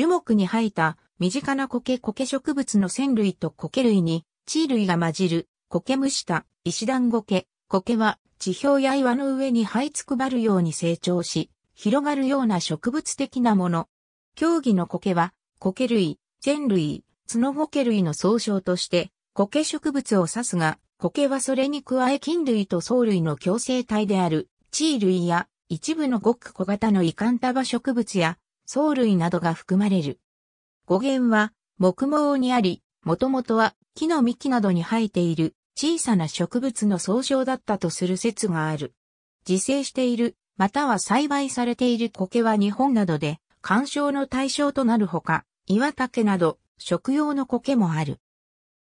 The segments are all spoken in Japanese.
樹木に生えた身近な苔苔植物の線類と苔類に、地類が混じる、苔蒸した石段苔。苔は地表や岩の上に這いつくばるように成長し、広がるような植物的なもの。競技の苔は、苔類、全類、角苔類の総称として、苔植物を指すが、苔はそれに加え菌類と藻類の共生体である、地位類や一部のごく小型の異タバ植物や藻類などが含まれる。語源は木毛にあり、もともとは木の幹などに生えている小さな植物の総称だったとする説がある。自生している、または栽培されている苔は日本などで干渉の対象となるほか、岩竹など食用の苔もある。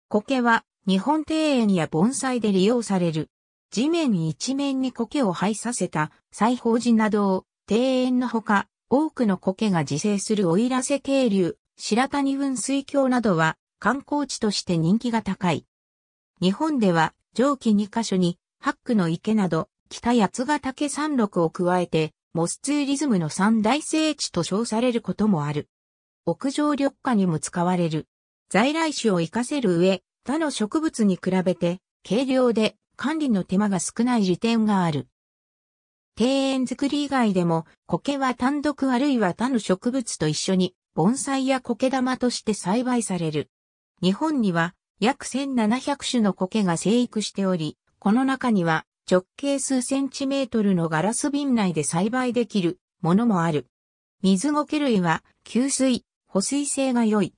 苔は日本庭園や盆栽で利用される。地面一面に苔を生えさせた裁縫時などを庭園のほか多くの苔が自生する奥入瀬渓流、白谷雲水峡などは観光地として人気が高い。日本では上記2カ所に八クの池など北八ヶ岳山麓を加えてモスツーリズムの三大聖地と称されることもある。屋上緑化にも使われる。在来種を活かせる上、他の植物に比べて軽量で管理の手間が少ない利点がある。庭園作り以外でも、苔は単独あるいは他の植物と一緒に、盆栽や苔玉として栽培される。日本には約1700種の苔が生育しており、この中には直径数センチメートルのガラス瓶内で栽培できるものもある。水苔類は吸水、保水性が良い。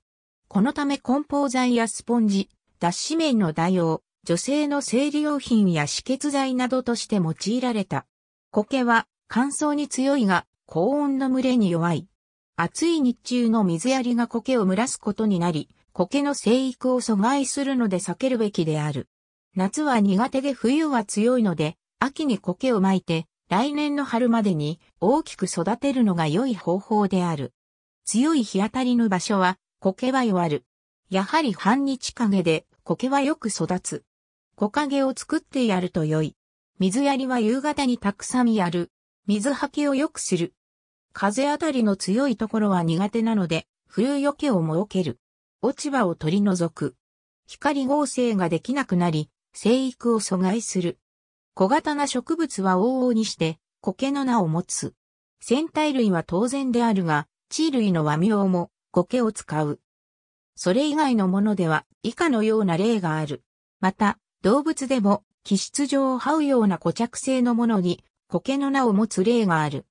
このため梱包材やスポンジ、脱脂綿の代用、女性の生理用品や止血剤などとして用いられた。苔は乾燥に強いが高温の群れに弱い。暑い日中の水やりが苔を蒸らすことになり、苔の生育を阻害するので避けるべきである。夏は苦手で冬は強いので、秋に苔を巻いて、来年の春までに大きく育てるのが良い方法である。強い日当たりの場所は、苔は弱る。やはり半日陰で苔はよく育つ。木陰を作ってやると良い。水やりは夕方にたくさんやる。水はけを良くする。風当たりの強いところは苦手なので、冬よけを設ける。落ち葉を取り除く。光合成ができなくなり、生育を阻害する。小型な植物は往々にして、苔の名を持つ。戦体類は当然であるが、地類の和名も、苔を使う。それ以外のものでは、以下のような例がある。また、動物でも、気質上を這うような固着性のものに、苔の名を持つ例がある。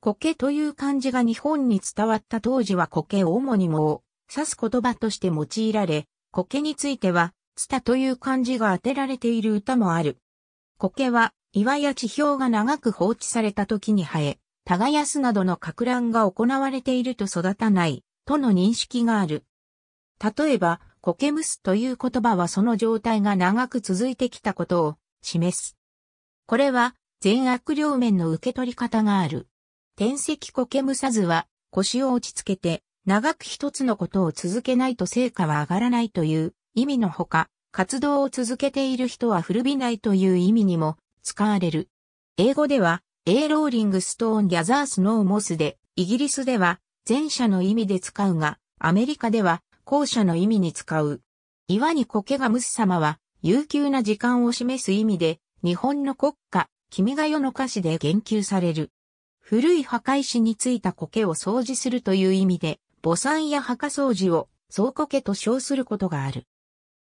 苔という漢字が日本に伝わった当時は苔を主にもを指す言葉として用いられ、苔については、ツタという漢字が当てられている歌もある。苔は、岩や地表が長く放置された時に生え、耕すなどの格乱が行われていると育たない、との認識がある。例えば、コケムスという言葉はその状態が長く続いてきたことを示す。これは善悪両面の受け取り方がある。天石コケムサズは腰を落ち着けて長く一つのことを続けないと成果は上がらないという意味のほか、活動を続けている人は古びないという意味にも使われる。英語では、A ローリングストーンギャザースノーモスで、イギリスでは前者の意味で使うが、アメリカでは校舎の意味に使う。岩に苔がむす様は、悠久な時間を示す意味で、日本の国家、君が世の歌詞で言及される。古い墓石についた苔を掃除するという意味で、墓参や墓掃除を、総苔と称することがある。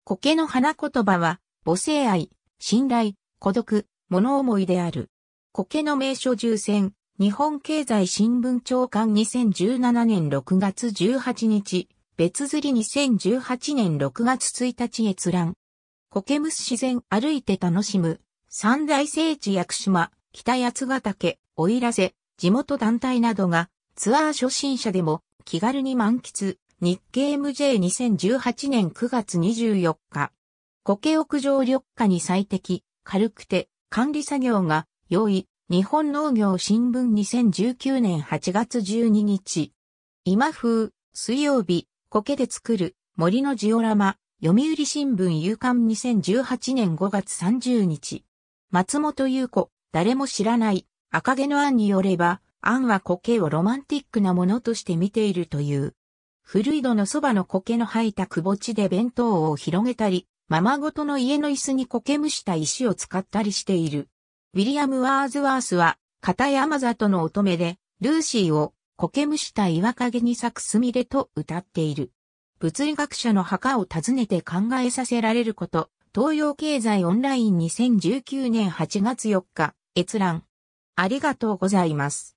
苔の花言葉は、母性愛、信頼、孤独、物思いである。苔の名所重選、日本経済新聞長官2017年6月18日、別釣り2018年6月1日閲覧。コケムス自然歩いて楽しむ。三大聖地屋久島、北八ヶ岳、おいらせ、地元団体などがツアー初心者でも気軽に満喫。日経 MJ2018 年9月24日。苔屋上緑化に最適、軽くて管理作業が良い。日本農業新聞2019年8月12日。今風、水曜日、苔で作る森のジオラマ、読売新聞夕刊2018年5月30日。松本優子、誰も知らない、赤毛の案によれば、案は苔をロマンティックなものとして見ているという。古井戸のそばの苔の生えた窪地で弁当を広げたり、ままごとの家の椅子に苔むした石を使ったりしている。ウィリアム・ワーズワースは、片山里の乙女で、ルーシーを苔むした岩陰に咲くすみれと歌っている。物理学者の墓を訪ねて考えさせられること、東洋経済オンライン2019年8月4日、閲覧。ありがとうございます。